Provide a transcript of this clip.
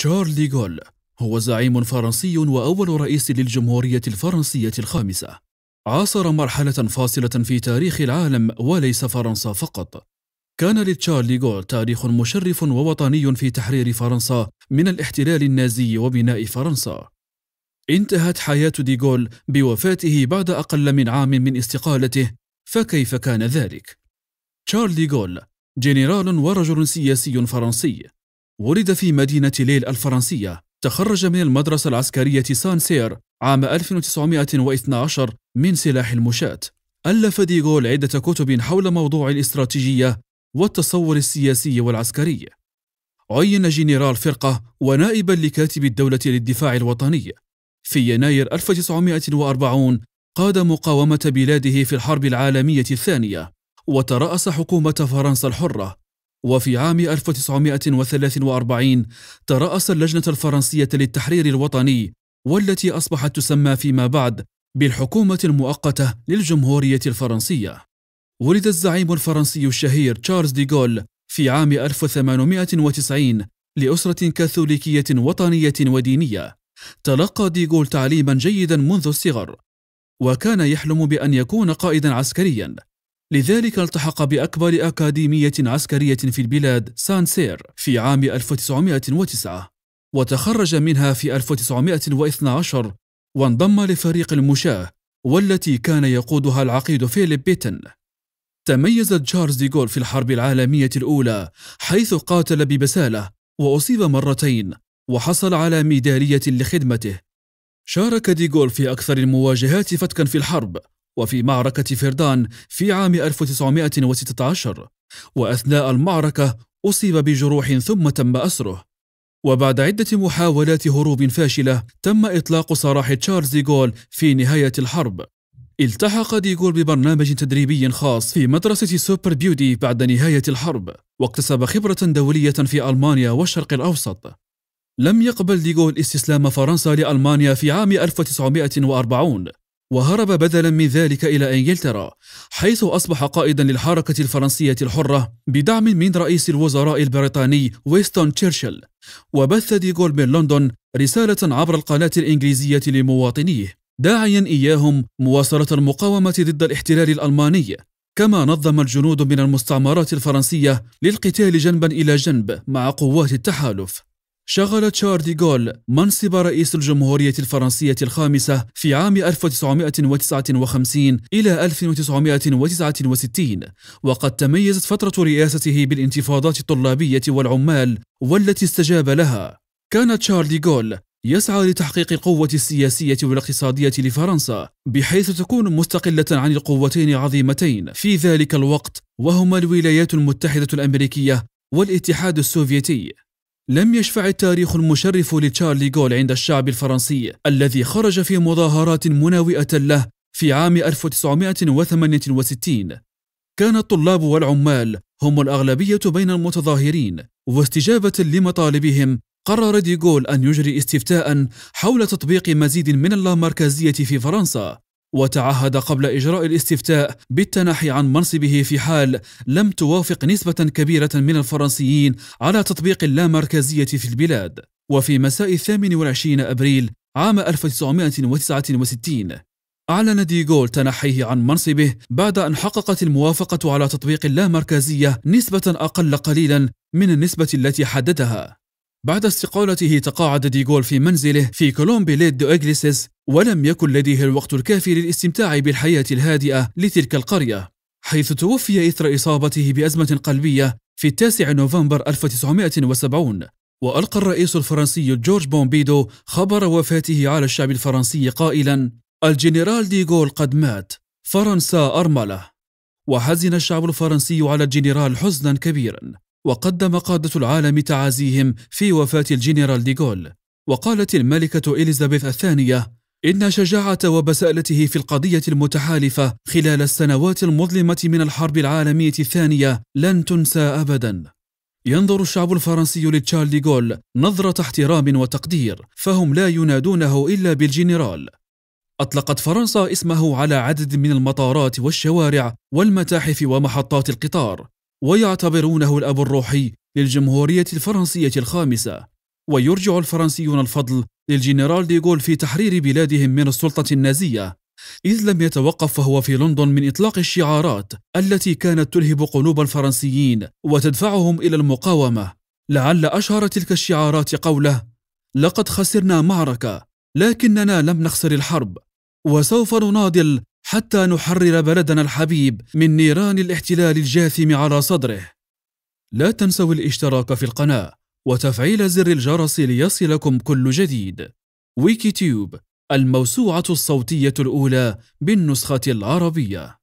تشارلي غول هو زعيم فرنسي وأول رئيس للجمهورية الفرنسية الخامسة عاصر مرحلة فاصلة في تاريخ العالم وليس فرنسا فقط كان لتشارلي غول تاريخ مشرف ووطني في تحرير فرنسا من الاحتلال النازي وبناء فرنسا انتهت حياة ديغول بوفاته بعد أقل من عام من استقالته فكيف كان ذلك؟ تشارلي غول جنرال ورجل سياسي فرنسي ولد في مدينة ليل الفرنسية تخرج من المدرسة العسكرية سان سير عام 1912 من سلاح المشاة ألف ديغول عدة كتب حول موضوع الاستراتيجية والتصور السياسي والعسكري عين جنرال فرقة ونائبا لكاتب الدولة للدفاع الوطني في يناير 1940 قاد مقاومة بلاده في الحرب العالمية الثانية وترأس حكومة فرنسا الحرة وفي عام 1943 ترأس اللجنة الفرنسية للتحرير الوطني والتي أصبحت تسمى فيما بعد بالحكومة المؤقتة للجمهورية الفرنسية. ولد الزعيم الفرنسي الشهير تشارلز ديغول في عام 1890 لأسرة كاثوليكية وطنية ودينية. تلقى ديغول تعليما جيدا منذ الصغر، وكان يحلم بأن يكون قائدا عسكريا. لذلك التحق بأكبر أكاديمية عسكرية في البلاد سانسير في عام 1909 وتخرج منها في 1912 وانضم لفريق المشاة والتي كان يقودها العقيد فيليب بيتن تميز تشارلز ديغول في الحرب العالمية الأولى حيث قاتل ببسالة وأصيب مرتين وحصل على ميدالية لخدمته شارك ديغول في أكثر المواجهات فتكا في الحرب وفي معركة فردان في عام 1916 وأثناء المعركة أصيب بجروح ثم تم أسره وبعد عدة محاولات هروب فاشلة تم إطلاق سراح تشارلز ديغول في نهاية الحرب التحق ديغول ببرنامج تدريبي خاص في مدرسة سوبر بيودي بعد نهاية الحرب واكتسب خبرة دولية في ألمانيا والشرق الأوسط لم يقبل ديغول استسلام فرنسا لألمانيا في عام 1940 وهرب بدلا من ذلك إلى إنجلترا حيث أصبح قائدا للحركة الفرنسية الحرة بدعم من رئيس الوزراء البريطاني ويستون تشرشل وبث ديغول من لندن رسالة عبر القناة الإنجليزية لمواطنيه داعيا إياهم مواصلة المقاومة ضد الاحتلال الألماني كما نظم الجنود من المستعمرات الفرنسية للقتال جنبا إلى جنب مع قوات التحالف شغل شارل ديغول منصب رئيس الجمهورية الفرنسية الخامسة في عام 1959 إلى 1969 وقد تميزت فترة رئاسته بالانتفاضات الطلابية والعمال والتي استجاب لها كان تشارل ديغول يسعى لتحقيق القوة السياسية والاقتصادية لفرنسا بحيث تكون مستقلة عن القوتين عظيمتين في ذلك الوقت وهما الولايات المتحدة الأمريكية والاتحاد السوفيتي لم يشفع التاريخ المشرف لتشارلي غول عند الشعب الفرنسي الذي خرج في مظاهرات مناوئة له في عام 1968 كان الطلاب والعمال هم الأغلبية بين المتظاهرين واستجابة لمطالبهم قرر ديغول أن يجري استفتاء حول تطبيق مزيد من اللامركزية في فرنسا وتعهد قبل إجراء الاستفتاء بالتنحي عن منصبه في حال لم توافق نسبة كبيرة من الفرنسيين على تطبيق اللامركزية في البلاد وفي مساء الثامن والعشرين أبريل عام 1969 أعلن ديغول تنحيه عن منصبه بعد أن حققت الموافقة على تطبيق اللامركزية نسبة أقل قليلا من النسبة التي حددها بعد استقالته تقاعد ديغول في منزله في كولومبي ليد دو إغليسيس ولم يكن لديه الوقت الكافي للاستمتاع بالحياة الهادئة لتلك القرية حيث توفي إثر إصابته بأزمة قلبية في التاسع نوفمبر 1970 وألقى الرئيس الفرنسي جورج بومبيدو خبر وفاته على الشعب الفرنسي قائلا الجنرال ديغول قد مات فرنسا أرملة وحزن الشعب الفرنسي على الجنرال حزنا كبيرا وقدم قادة العالم تعازيهم في وفاة الجنرال ديغول وقالت الملكة إليزابيث الثانية إن شجاعة وبسالته في القضية المتحالفة خلال السنوات المظلمة من الحرب العالمية الثانية لن تنسى أبدا ينظر الشعب الفرنسي لتشارل ديغول نظرة احترام وتقدير فهم لا ينادونه إلا بالجنرال أطلقت فرنسا اسمه على عدد من المطارات والشوارع والمتاحف ومحطات القطار ويعتبرونه الأب الروحي للجمهورية الفرنسية الخامسة ويرجع الفرنسيون الفضل للجنرال ديغول في تحرير بلادهم من السلطة النازية إذ لم يتوقف فهو في لندن من إطلاق الشعارات التي كانت تلهب قلوب الفرنسيين وتدفعهم إلى المقاومة لعل أشهر تلك الشعارات قوله لقد خسرنا معركة لكننا لم نخسر الحرب وسوف نناضل حتى نحرر بلدنا الحبيب من نيران الاحتلال الجاثم على صدره لا تنسوا الاشتراك في القناة وتفعيل زر الجرس ليصلكم كل جديد ويكيتيوب الموسوعة الصوتية الأولى بالنسخة العربية